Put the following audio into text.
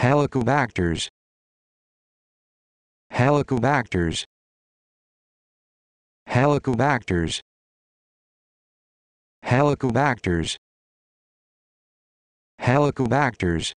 Helicobacters Helicobacters Helicobacters Helicobacters Helicobacters